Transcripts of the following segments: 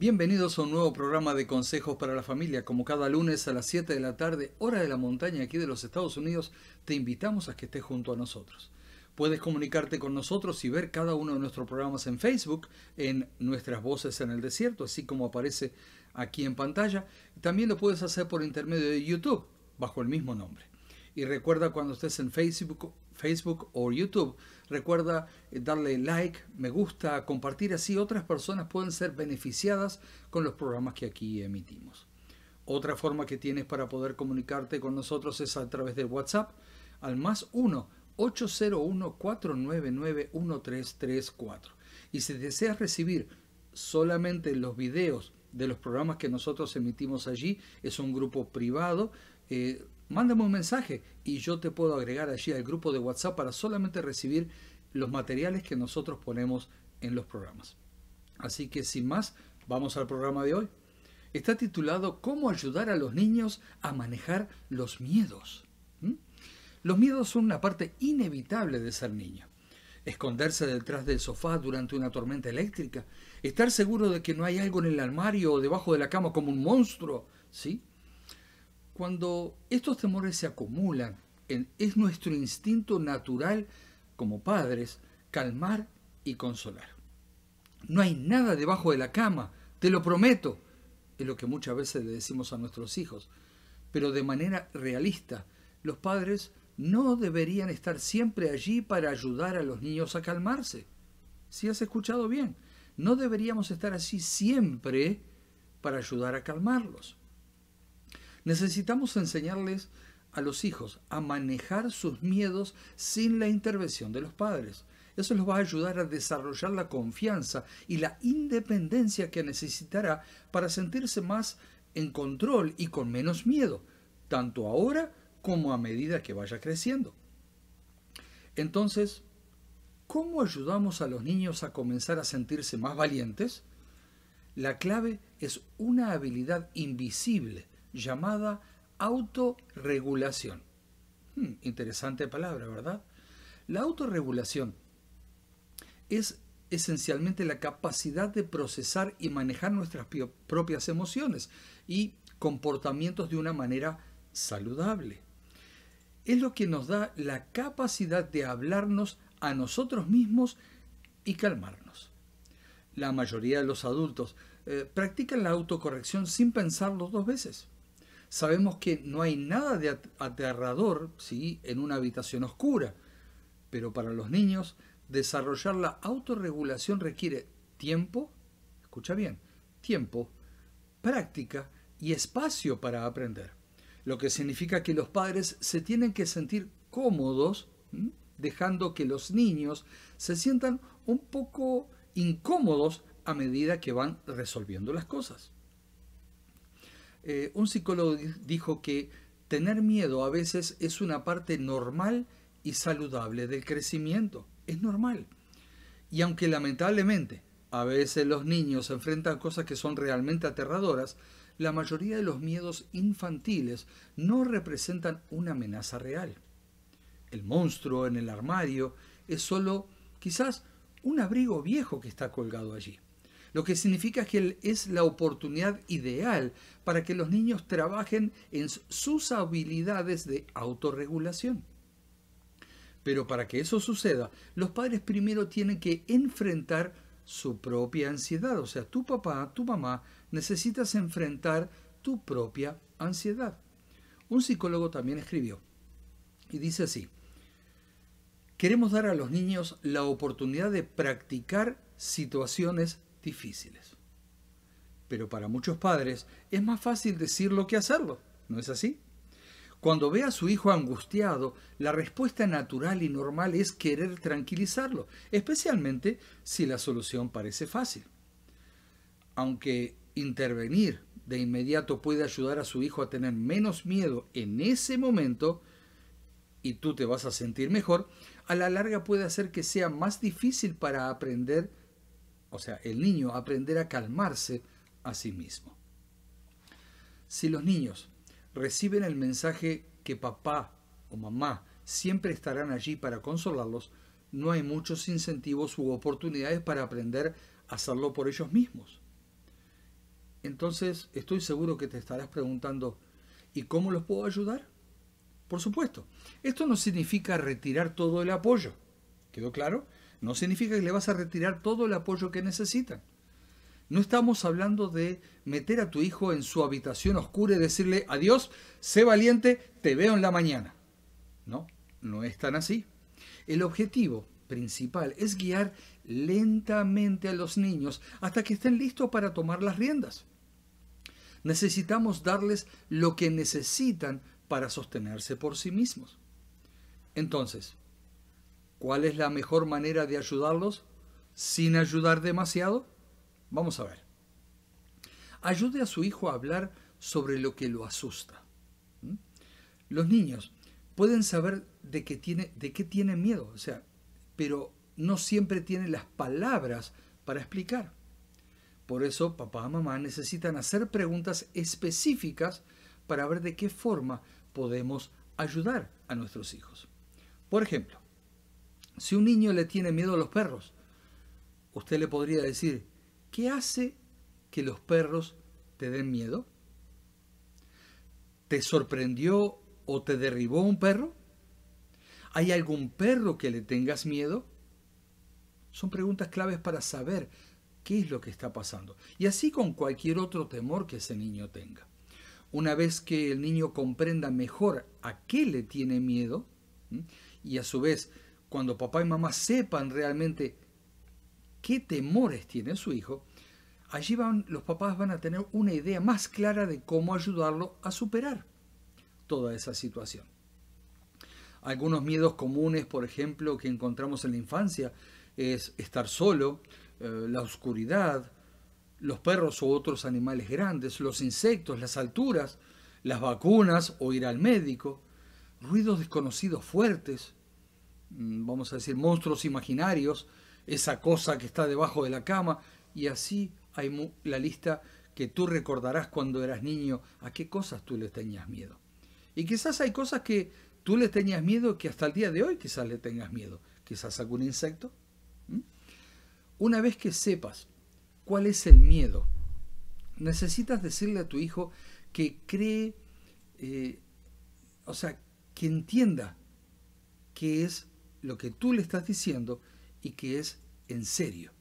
Bienvenidos a un nuevo programa de consejos para la familia. Como cada lunes a las 7 de la tarde, hora de la montaña aquí de los Estados Unidos, te invitamos a que estés junto a nosotros. Puedes comunicarte con nosotros y ver cada uno de nuestros programas en Facebook, en Nuestras Voces en el Desierto, así como aparece aquí en pantalla. También lo puedes hacer por intermedio de YouTube, bajo el mismo nombre. Y recuerda cuando estés en Facebook, Facebook o YouTube, recuerda eh, darle like, me gusta, compartir, así otras personas pueden ser beneficiadas con los programas que aquí emitimos. Otra forma que tienes para poder comunicarte con nosotros es a través de WhatsApp al más 1 801 499 1334. Y si deseas recibir solamente los videos de los programas que nosotros emitimos allí, es un grupo privado. Eh, mándame un mensaje y yo te puedo agregar allí al grupo de WhatsApp para solamente recibir los materiales que nosotros ponemos en los programas. Así que sin más, vamos al programa de hoy. Está titulado ¿Cómo ayudar a los niños a manejar los miedos? ¿Mm? Los miedos son una parte inevitable de ser niño. Esconderse detrás del sofá durante una tormenta eléctrica, estar seguro de que no hay algo en el armario o debajo de la cama como un monstruo, ¿sí? Cuando estos temores se acumulan, es nuestro instinto natural como padres calmar y consolar. No hay nada debajo de la cama, te lo prometo, es lo que muchas veces le decimos a nuestros hijos. Pero de manera realista, los padres no deberían estar siempre allí para ayudar a los niños a calmarse. Si has escuchado bien, no deberíamos estar así siempre para ayudar a calmarlos. Necesitamos enseñarles a los hijos a manejar sus miedos sin la intervención de los padres. Eso los va a ayudar a desarrollar la confianza y la independencia que necesitará para sentirse más en control y con menos miedo, tanto ahora como a medida que vaya creciendo. Entonces, ¿cómo ayudamos a los niños a comenzar a sentirse más valientes? La clave es una habilidad invisible llamada autorregulación. Hmm, interesante palabra, ¿verdad? La autorregulación es esencialmente la capacidad de procesar y manejar nuestras propias emociones y comportamientos de una manera saludable. Es lo que nos da la capacidad de hablarnos a nosotros mismos y calmarnos. La mayoría de los adultos eh, practican la autocorrección sin pensarlo dos veces sabemos que no hay nada de aterrador ¿sí? en una habitación oscura, pero para los niños desarrollar la autorregulación requiere tiempo, escucha bien, tiempo, práctica y espacio para aprender, lo que significa que los padres se tienen que sentir cómodos dejando que los niños se sientan un poco incómodos a medida que van resolviendo las cosas. Eh, un psicólogo dijo que tener miedo a veces es una parte normal y saludable del crecimiento. Es normal. Y aunque lamentablemente a veces los niños se enfrentan cosas que son realmente aterradoras, la mayoría de los miedos infantiles no representan una amenaza real. El monstruo en el armario es solo quizás un abrigo viejo que está colgado allí lo que significa que es la oportunidad ideal para que los niños trabajen en sus habilidades de autorregulación. Pero para que eso suceda, los padres primero tienen que enfrentar su propia ansiedad. O sea, tu papá, tu mamá, necesitas enfrentar tu propia ansiedad. Un psicólogo también escribió y dice así, queremos dar a los niños la oportunidad de practicar situaciones difíciles. Pero para muchos padres es más fácil decirlo que hacerlo, ¿no es así? Cuando ve a su hijo angustiado, la respuesta natural y normal es querer tranquilizarlo, especialmente si la solución parece fácil. Aunque intervenir de inmediato puede ayudar a su hijo a tener menos miedo en ese momento, y tú te vas a sentir mejor, a la larga puede hacer que sea más difícil para aprender o sea, el niño aprender a calmarse a sí mismo. Si los niños reciben el mensaje que papá o mamá siempre estarán allí para consolarlos, no hay muchos incentivos u oportunidades para aprender a hacerlo por ellos mismos. Entonces, estoy seguro que te estarás preguntando, ¿y cómo los puedo ayudar? Por supuesto, esto no significa retirar todo el apoyo. ¿Quedó claro? no significa que le vas a retirar todo el apoyo que necesita. No estamos hablando de meter a tu hijo en su habitación oscura y decirle, adiós, sé valiente, te veo en la mañana. No, no es tan así. El objetivo principal es guiar lentamente a los niños hasta que estén listos para tomar las riendas. Necesitamos darles lo que necesitan para sostenerse por sí mismos. Entonces, ¿Cuál es la mejor manera de ayudarlos sin ayudar demasiado? Vamos a ver. Ayude a su hijo a hablar sobre lo que lo asusta. ¿Mm? Los niños pueden saber de qué, tiene, tienen miedo, o sea, pero no siempre tienen las palabras para explicar. Por eso papá y mamá necesitan hacer preguntas específicas para ver de qué forma podemos ayudar a nuestros hijos. Por ejemplo, si un niño le tiene miedo a los perros, usted le podría decir, ¿qué hace que los perros te den miedo? ¿Te sorprendió o te derribó un perro? ¿Hay algún perro que le tengas miedo? Son preguntas claves para saber qué es lo que está pasando. Y así con cualquier otro temor que ese niño tenga. Una vez que el niño comprenda mejor a qué le tiene miedo y a su vez cuando papá y mamá sepan realmente qué temores tiene su hijo, allí los papás van a tener una idea más clara de cómo ayudarlo a superar toda esa situación. Algunos miedos comunes, por ejemplo, que encontramos en la infancia es estar solo, eh, la oscuridad, los perros u otros animales grandes, los insectos, las alturas, las vacunas o ir al médico, ruidos desconocidos fuertes, Mm, vamos a decir, monstruos imaginarios, esa cosa que está debajo de la cama, y así hay la lista que tú recordarás cuando eras niño, a qué cosas tú le tenías miedo. Y quizás hay cosas que tú le tenías miedo que hasta el día de hoy quizás le tengas miedo, quizás algún insecto. Una vez que sepas cuál es el miedo, necesitas decirle a tu hijo que cree, eh, o sea, que entienda que es lo que tú le estás diciendo y que es en serio.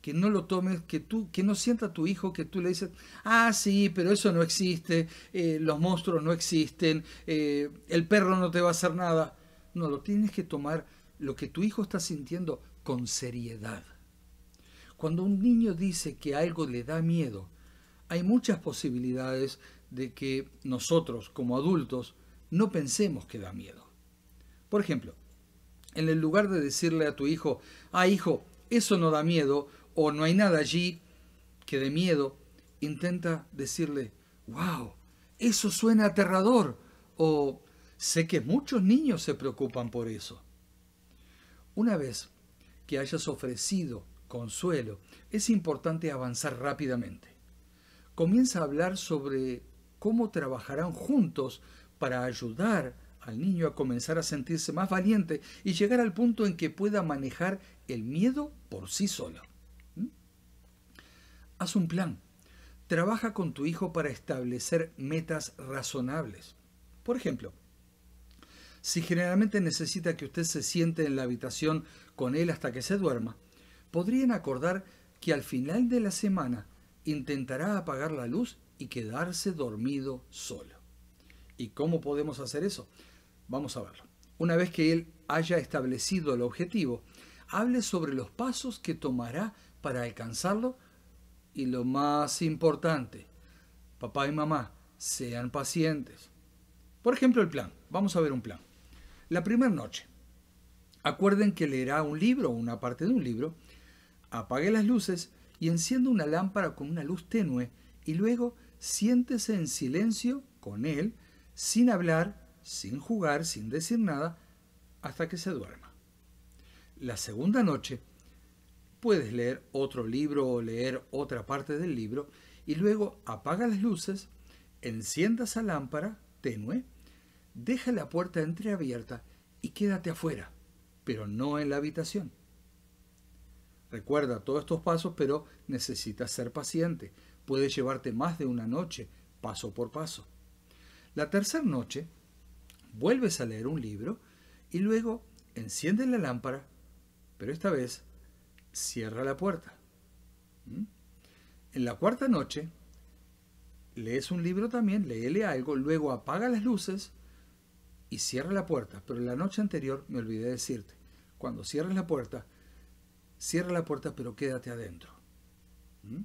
Que no lo tomes, que tú, que no sienta tu hijo que tú le dices, ah, sí, pero eso no existe, eh, los monstruos no existen, eh, el perro no te va a hacer nada. No, lo tienes que tomar lo que tu hijo está sintiendo con seriedad. Cuando un niño dice que algo le da miedo, hay muchas posibilidades de que nosotros como adultos no pensemos que da miedo. Por ejemplo, en el lugar de decirle a tu hijo, ah hijo, eso no da miedo o no hay nada allí que dé miedo, intenta decirle, wow, eso suena aterrador o sé que muchos niños se preocupan por eso. Una vez que hayas ofrecido consuelo, es importante avanzar rápidamente. Comienza a hablar sobre cómo trabajarán juntos para ayudar a al niño a comenzar a sentirse más valiente y llegar al punto en que pueda manejar el miedo por sí solo. ¿Mm? Haz un plan. Trabaja con tu hijo para establecer metas razonables. Por ejemplo, si generalmente necesita que usted se siente en la habitación con él hasta que se duerma, podrían acordar que al final de la semana intentará apagar la luz y quedarse dormido solo. ¿Y cómo podemos hacer eso? Vamos a verlo. Una vez que él haya establecido el objetivo, hable sobre los pasos que tomará para alcanzarlo y lo más importante, papá y mamá, sean pacientes. Por ejemplo, el plan. Vamos a ver un plan. La primera noche. Acuerden que leerá un libro o una parte de un libro. Apague las luces y encienda una lámpara con una luz tenue y luego siéntese en silencio con él sin hablar sin jugar, sin decir nada, hasta que se duerma. La segunda noche puedes leer otro libro o leer otra parte del libro y luego apaga las luces, encienda esa lámpara tenue, deja la puerta entreabierta y quédate afuera, pero no en la habitación. Recuerda todos estos pasos, pero necesitas ser paciente. puedes llevarte más de una noche, paso por paso. La tercera noche vuelves a leer un libro y luego enciendes la lámpara, pero esta vez cierra la puerta. ¿Mm? En la cuarta noche, lees un libro también, leele algo, luego apaga las luces y cierra la puerta. Pero la noche anterior me olvidé decirte, cuando cierres la puerta, cierra la puerta pero quédate adentro. ¿Mm?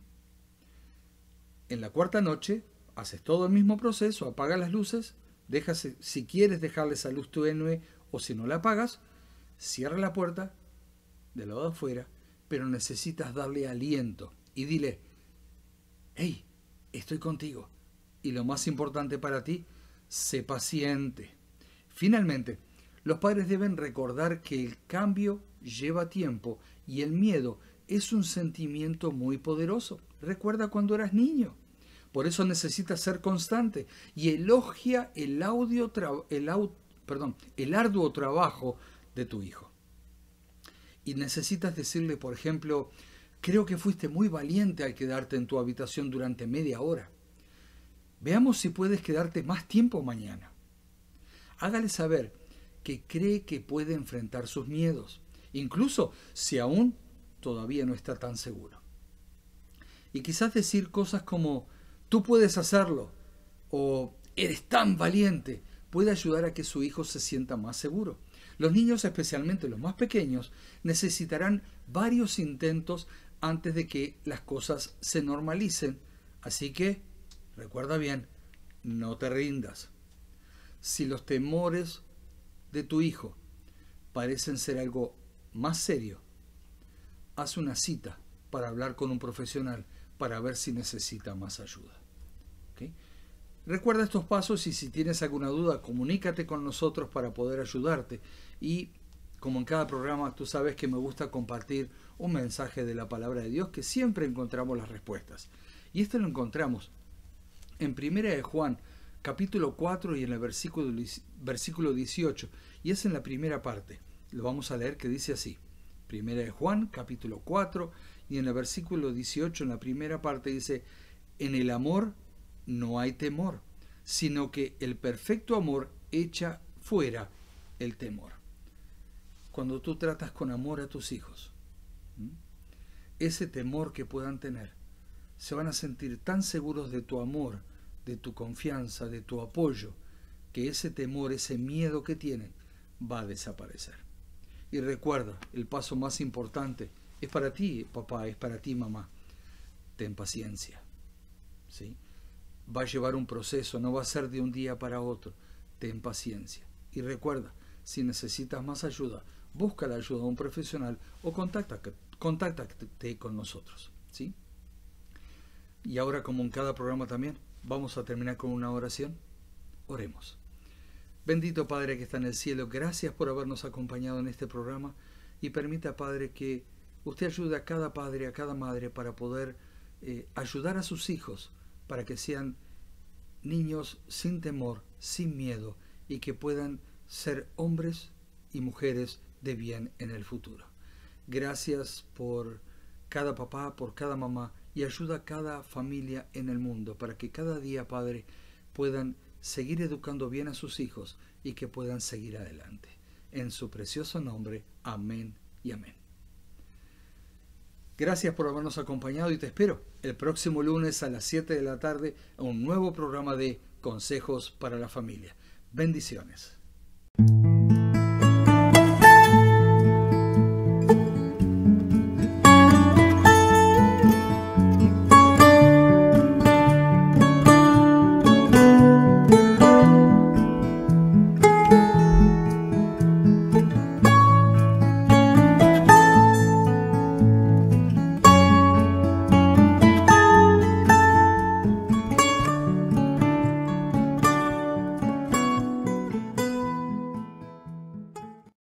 En la cuarta noche, haces todo el mismo proceso, apaga las luces, si quieres dejarle esa luz tenue o si no la apagas, cierra la puerta de lado afuera, pero necesitas darle aliento y dile, hey, estoy contigo. Y lo más importante para ti, sé paciente. Finalmente, los padres deben recordar que el cambio lleva tiempo y el miedo es un sentimiento muy poderoso. Recuerda cuando eras niño. Por eso necesita ser constante y elogia el, audio el, el arduo trabajo de tu hijo. Y necesitas decirle, por ejemplo, creo que fuiste muy valiente al quedarte en tu habitación durante media hora. Veamos si puedes quedarte más tiempo mañana. Hágale saber que cree que puede enfrentar sus miedos, incluso si aún todavía no está tan seguro. Y quizás decir cosas como, tú puedes hacerlo o eres tan valiente, puede ayudar a que su hijo se sienta más seguro. Los niños, especialmente los más pequeños, necesitarán varios intentos antes de que las cosas se normalicen. Así que, recuerda bien, no te rindas. Si los temores de tu hijo parecen ser algo más serio, haz una cita para hablar con un profesional para ver si necesita más ayuda. Recuerda estos pasos y si tienes alguna duda, comunícate con nosotros para poder ayudarte. Y como en cada programa, tú sabes que me gusta compartir un mensaje de la palabra de Dios que siempre encontramos las respuestas. Y esto lo encontramos en Primera de Juan, capítulo 4 y en el versículo, versículo 18. Y es en la primera parte. Lo vamos a leer que dice así. Primera de Juan, capítulo 4 y en el versículo 18, en la primera parte dice, en el amor no hay temor, sino que el perfecto amor echa fuera el temor. Cuando tú tratas con amor a tus hijos, ese temor que puedan tener, se van a sentir tan seguros de tu amor, de tu confianza, de tu apoyo, que ese temor, ese miedo que tienen, va a desaparecer. Y recuerda, el paso más importante es para ti, papá, es para ti, mamá. Ten paciencia. ¿Sí? va a llevar un proceso, no va a ser de un día para otro. Ten paciencia. Y recuerda, si necesitas más ayuda, busca la ayuda de un profesional o contacta con nosotros. ¿sí? Y ahora, como en cada programa también, vamos a terminar con una oración. Oremos. Bendito Padre que está en el cielo, gracias por habernos acompañado en este programa y permita, Padre, que usted ayude a cada padre, a cada madre para poder eh, ayudar a sus hijos para que sean niños sin temor, sin miedo y que puedan ser hombres y mujeres de bien en el futuro. Gracias por cada papá, por cada mamá y ayuda a cada familia en el mundo para que cada día, Padre, puedan seguir educando bien a sus hijos y que puedan seguir adelante. En su precioso nombre, amén y amén. Gracias por habernos acompañado y te espero el próximo lunes a las 7 de la tarde a un nuevo programa de Consejos para la Familia. Bendiciones.